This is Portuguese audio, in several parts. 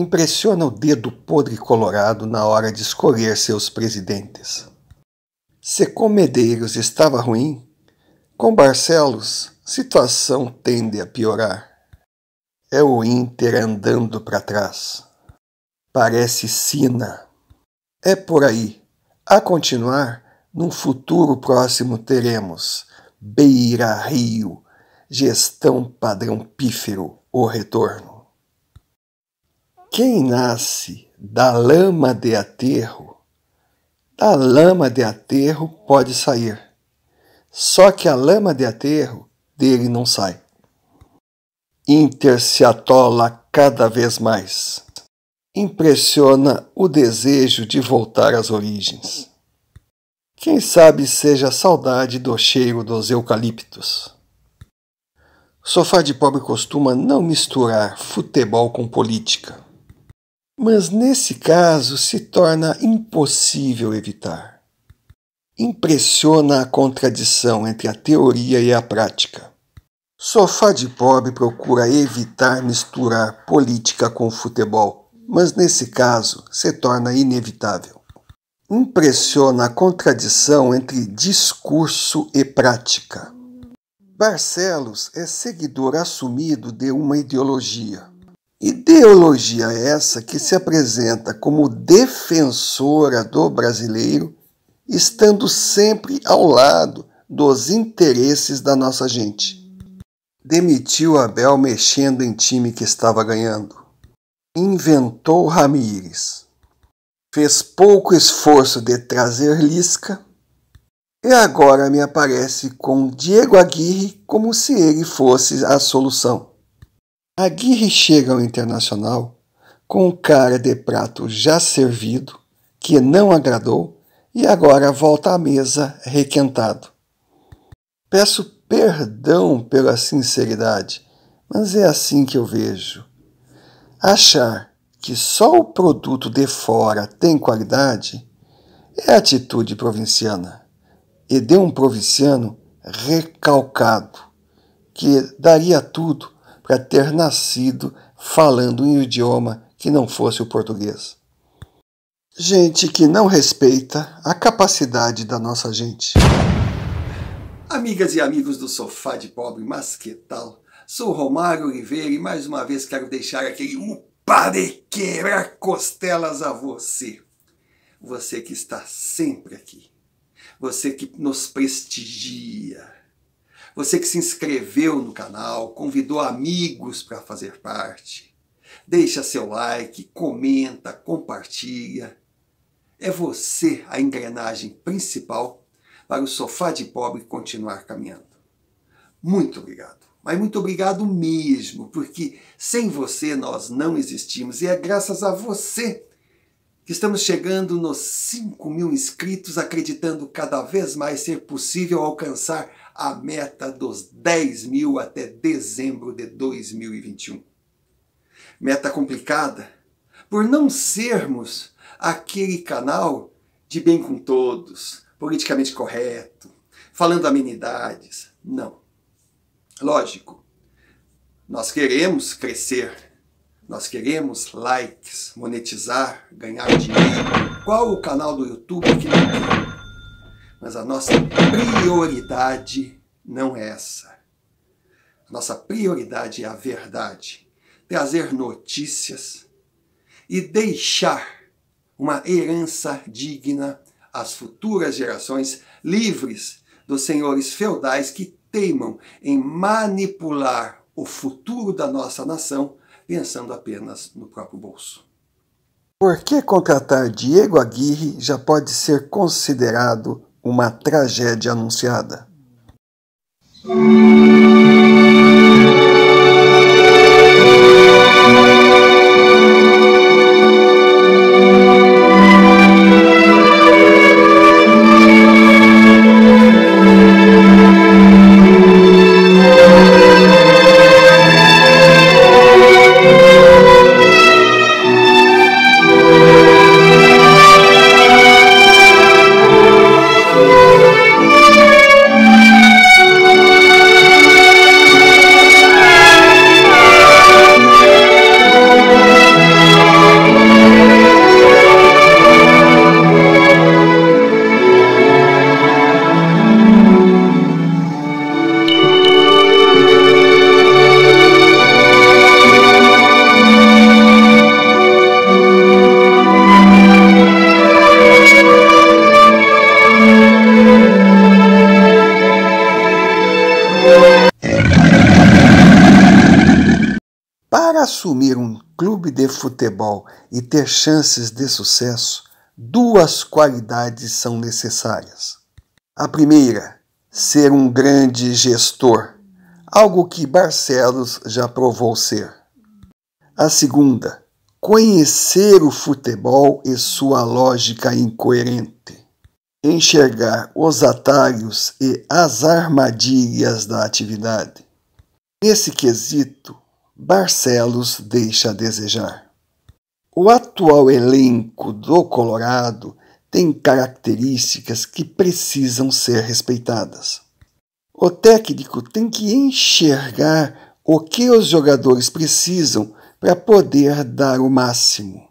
impressiona o dedo podre colorado na hora de escolher seus presidentes. Se com Medeiros estava ruim, com Barcelos situação tende a piorar. É o Inter andando para trás. Parece sina. É por aí. A continuar, num futuro próximo teremos Beira Rio, gestão padrão pífero, o retorno. Quem nasce da lama de aterro, da lama de aterro pode sair. Só que a lama de aterro dele não sai. Inter se atola cada vez mais. Impressiona o desejo de voltar às origens. Quem sabe seja a saudade do cheiro dos eucaliptos. Sofá de pobre costuma não misturar futebol com política mas nesse caso se torna impossível evitar. Impressiona a contradição entre a teoria e a prática. Sofá de pobre procura evitar misturar política com futebol, mas nesse caso se torna inevitável. Impressiona a contradição entre discurso e prática. Barcelos é seguidor assumido de uma ideologia Ideologia essa que se apresenta como defensora do brasileiro, estando sempre ao lado dos interesses da nossa gente. Demitiu Abel mexendo em time que estava ganhando. Inventou Ramires. Fez pouco esforço de trazer Lisca. E agora me aparece com Diego Aguirre como se ele fosse a solução. Aguirre chega ao Internacional com cara de prato já servido, que não agradou, e agora volta à mesa requentado. Peço perdão pela sinceridade, mas é assim que eu vejo. Achar que só o produto de fora tem qualidade é atitude provinciana, e de um provinciano recalcado, que daria tudo para é ter nascido falando um idioma que não fosse o português. Gente que não respeita a capacidade da nossa gente. Amigas e amigos do Sofá de Pobre, mas que tal? Sou Romário Oliveira e mais uma vez quero deixar aquele upa de quebrar costelas a você. Você que está sempre aqui. Você que nos prestigia você que se inscreveu no canal, convidou amigos para fazer parte. Deixa seu like, comenta, compartilha. É você a engrenagem principal para o sofá de pobre continuar caminhando. Muito obrigado. Mas muito obrigado mesmo, porque sem você nós não existimos e é graças a você que estamos chegando nos 5 mil inscritos, acreditando cada vez mais ser possível alcançar a meta dos 10 mil até dezembro de 2021. Meta complicada por não sermos aquele canal de bem com todos, politicamente correto, falando amenidades. Não. Lógico, nós queremos crescer, nós queremos likes, monetizar, ganhar dinheiro. Qual o canal do YouTube que não tem? Mas a nossa prioridade não é essa. A nossa prioridade é a verdade, trazer notícias e deixar uma herança digna às futuras gerações livres dos senhores feudais que teimam em manipular o futuro da nossa nação pensando apenas no próprio bolso. Por que contratar Diego Aguirre já pode ser considerado uma tragédia anunciada. Para assumir um clube de futebol e ter chances de sucesso, duas qualidades são necessárias. A primeira, ser um grande gestor, algo que Barcelos já provou ser. A segunda, conhecer o futebol e sua lógica incoerente. Enxergar os atalhos e as armadilhas da atividade. Nesse quesito, Barcelos deixa a desejar. O atual elenco do Colorado tem características que precisam ser respeitadas. O técnico tem que enxergar o que os jogadores precisam para poder dar o máximo.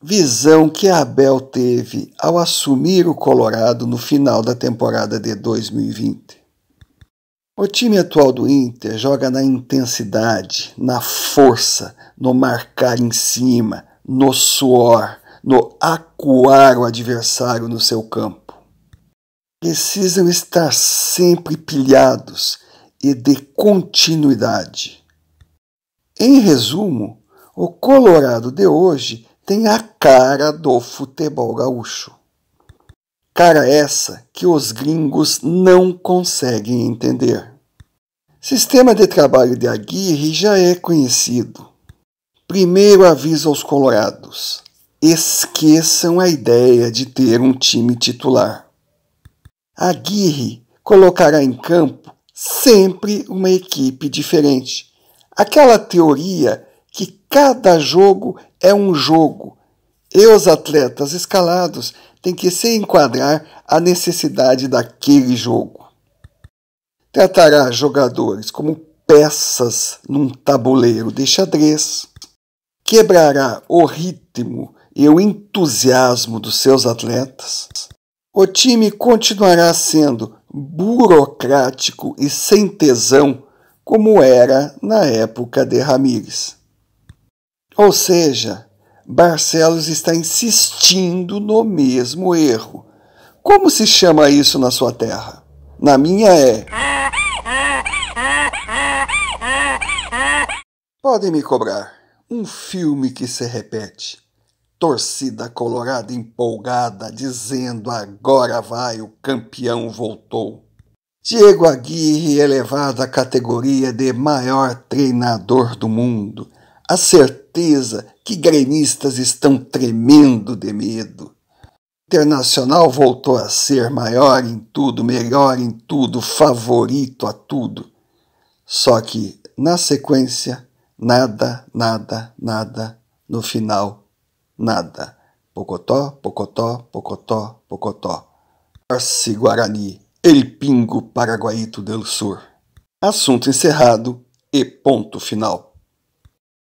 Visão que Abel teve ao assumir o Colorado no final da temporada de 2020. O time atual do Inter joga na intensidade, na força, no marcar em cima, no suor, no acuar o adversário no seu campo. Precisam estar sempre pilhados e de continuidade. Em resumo, o Colorado de hoje tem a cara do futebol gaúcho. Cara essa que os gringos não conseguem entender. Sistema de trabalho de Aguirre já é conhecido. Primeiro aviso aos colorados: esqueçam a ideia de ter um time titular. Aguirre colocará em campo sempre uma equipe diferente. Aquela teoria que cada jogo é um jogo e os atletas escalados tem que se enquadrar à necessidade daquele jogo. Tratará jogadores como peças num tabuleiro de xadrez, quebrará o ritmo e o entusiasmo dos seus atletas. O time continuará sendo burocrático e sem tesão, como era na época de Ramírez. Ou seja, Barcelos está insistindo no mesmo erro. Como se chama isso na sua terra? Na minha é. Podem me cobrar. Um filme que se repete. Torcida colorada empolgada dizendo agora vai, o campeão voltou. Diego Aguirre elevado à categoria de maior treinador do mundo a certeza que gremistas estão tremendo de medo. Internacional voltou a ser maior em tudo, melhor em tudo, favorito a tudo. Só que, na sequência, nada, nada, nada, no final, nada. Pocotó, Pocotó, Pocotó, Pocotó. Arce Guarani, El Pingo Paraguaito del Sur. Assunto encerrado e ponto final.